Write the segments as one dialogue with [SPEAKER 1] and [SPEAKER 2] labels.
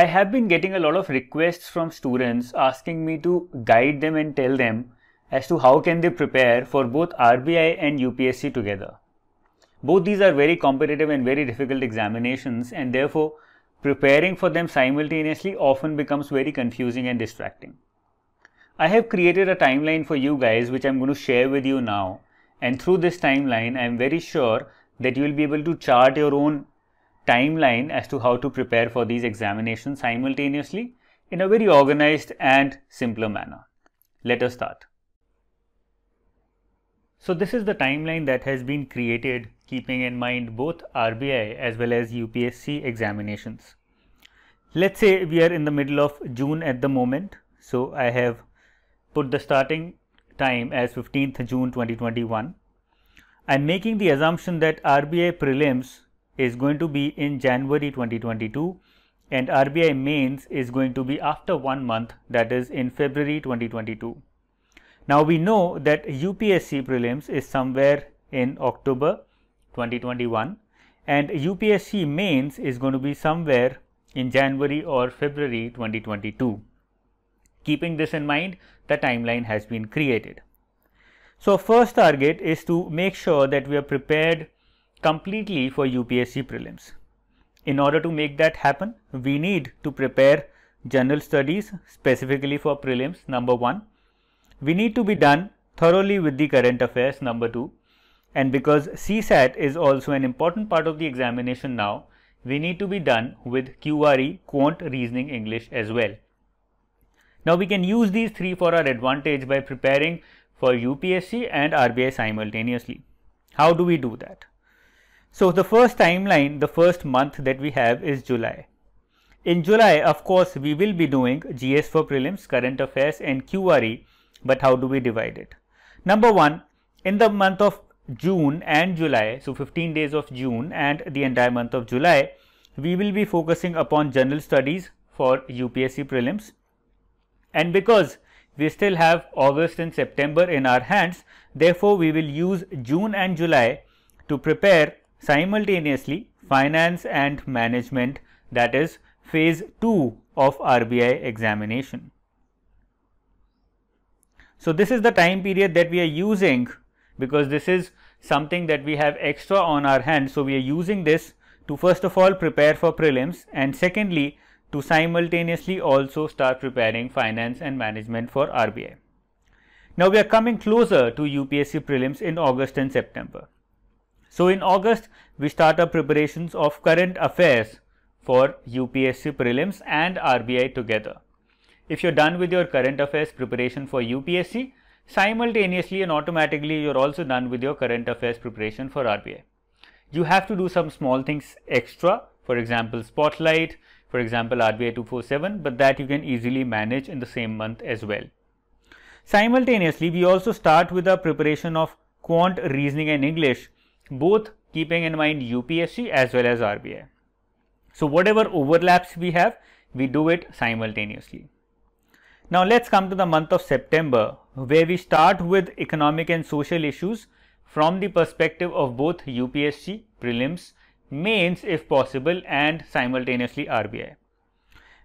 [SPEAKER 1] I have been getting a lot of requests from students asking me to guide them and tell them as to how can they prepare for both RBI and UPSC together. Both these are very competitive and very difficult examinations and therefore preparing for them simultaneously often becomes very confusing and distracting. I have created a timeline for you guys which I'm going to share with you now and through this timeline I'm very sure that you will be able to chart your own timeline as to how to prepare for these examinations simultaneously in a very organized and simpler manner. Let us start. So this is the timeline that has been created keeping in mind both RBI as well as UPSC examinations. Let's say we are in the middle of June at the moment. So I have put the starting time as 15th June 2021. I'm making the assumption that RBI prelims is going to be in January 2022 and RBI mains is going to be after one month that is in February 2022. Now we know that UPSC prelims is somewhere in October 2021 and UPSC mains is going to be somewhere in January or February 2022. Keeping this in mind, the timeline has been created. So, first target is to make sure that we are prepared completely for UPSC prelims. In order to make that happen, we need to prepare general studies specifically for prelims number 1. We need to be done thoroughly with the current affairs number 2 and because CSAT is also an important part of the examination now, we need to be done with QRE Quant Reasoning English as well. Now we can use these three for our advantage by preparing for UPSC and RBI simultaneously. How do we do that? So, the first timeline, the first month that we have is July. In July, of course, we will be doing GS for prelims, current affairs and QRE, but how do we divide it? Number one, in the month of June and July, so 15 days of June and the entire month of July, we will be focusing upon general studies for UPSC prelims. And because we still have August and September in our hands, therefore, we will use June and July to prepare Simultaneously, finance and management that is phase 2 of RBI examination. So this is the time period that we are using because this is something that we have extra on our hand. So we are using this to first of all prepare for prelims and secondly to simultaneously also start preparing finance and management for RBI. Now we are coming closer to UPSC prelims in August and September. So, in August, we start our preparations of current affairs for UPSC prelims and RBI together. If you're done with your current affairs preparation for UPSC, simultaneously and automatically you're also done with your current affairs preparation for RBI. You have to do some small things extra, for example, Spotlight, for example, RBI 247, but that you can easily manage in the same month as well. Simultaneously, we also start with our preparation of quant reasoning and English both keeping in mind UPSC as well as RBI. So whatever overlaps we have, we do it simultaneously. Now let's come to the month of September where we start with economic and social issues from the perspective of both UPSC, prelims, mains if possible and simultaneously RBI.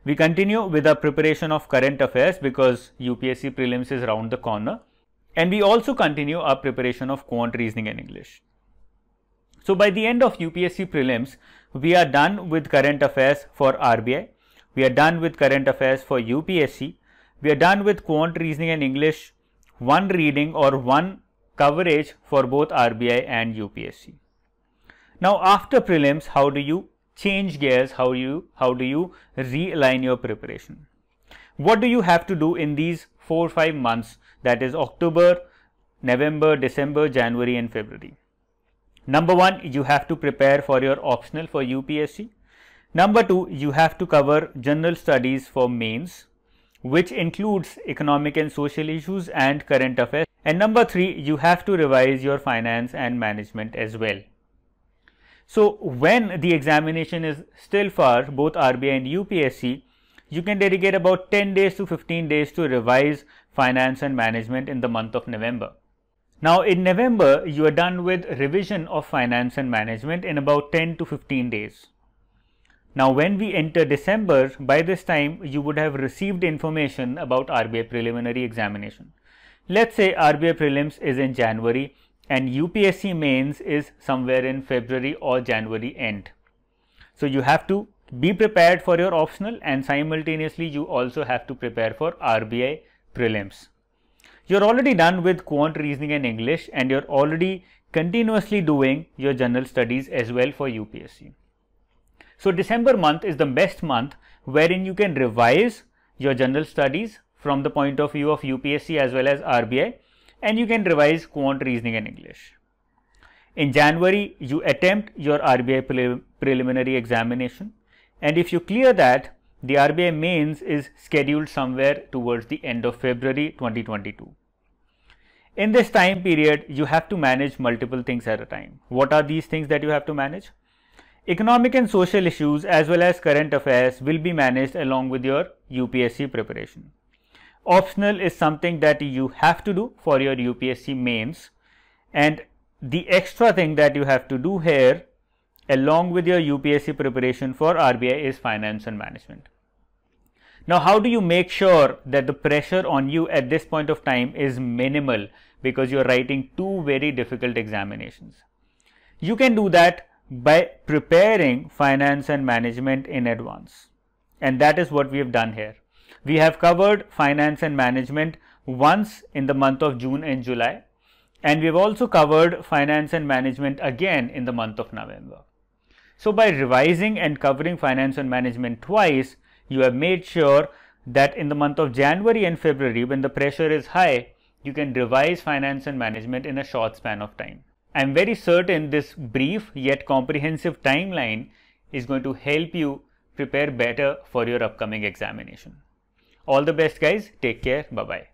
[SPEAKER 1] We continue with the preparation of current affairs because UPSC prelims is round the corner and we also continue our preparation of quant reasoning and English. So by the end of UPSC prelims, we are done with current affairs for RBI. We are done with current affairs for UPSC. We are done with quant reasoning and English, one reading or one coverage for both RBI and UPSC. Now after prelims, how do you change gears? How you how do you realign your preparation? What do you have to do in these four five months? That is October, November, December, January, and February. Number one, you have to prepare for your optional for UPSC. Number two, you have to cover general studies for mains, which includes economic and social issues and current affairs. And number three, you have to revise your finance and management as well. So when the examination is still far, both RBI and UPSC, you can dedicate about 10 days to 15 days to revise finance and management in the month of November. Now in November, you are done with revision of finance and management in about 10 to 15 days. Now when we enter December, by this time you would have received information about RBI preliminary examination. Let's say RBI prelims is in January and UPSC mains is somewhere in February or January end. So you have to be prepared for your optional and simultaneously you also have to prepare for RBI prelims. You're already done with quant reasoning and English and you're already continuously doing your general studies as well for UPSC. So December month is the best month wherein you can revise your general studies from the point of view of UPSC as well as RBI and you can revise quant reasoning and English. In January, you attempt your RBI preliminary examination and if you clear that, the RBI mains is scheduled somewhere towards the end of February 2022. In this time period, you have to manage multiple things at a time. What are these things that you have to manage? Economic and social issues as well as current affairs will be managed along with your UPSC preparation. Optional is something that you have to do for your UPSC mains and the extra thing that you have to do here along with your UPSC preparation for RBI is finance and management. Now, how do you make sure that the pressure on you at this point of time is minimal because you're writing two very difficult examinations? You can do that by preparing finance and management in advance. And that is what we have done here. We have covered finance and management once in the month of June and July. And we've also covered finance and management again in the month of November. So by revising and covering finance and management twice, you have made sure that in the month of January and February when the pressure is high, you can revise finance and management in a short span of time. I am very certain this brief yet comprehensive timeline is going to help you prepare better for your upcoming examination. All the best guys, take care, bye bye.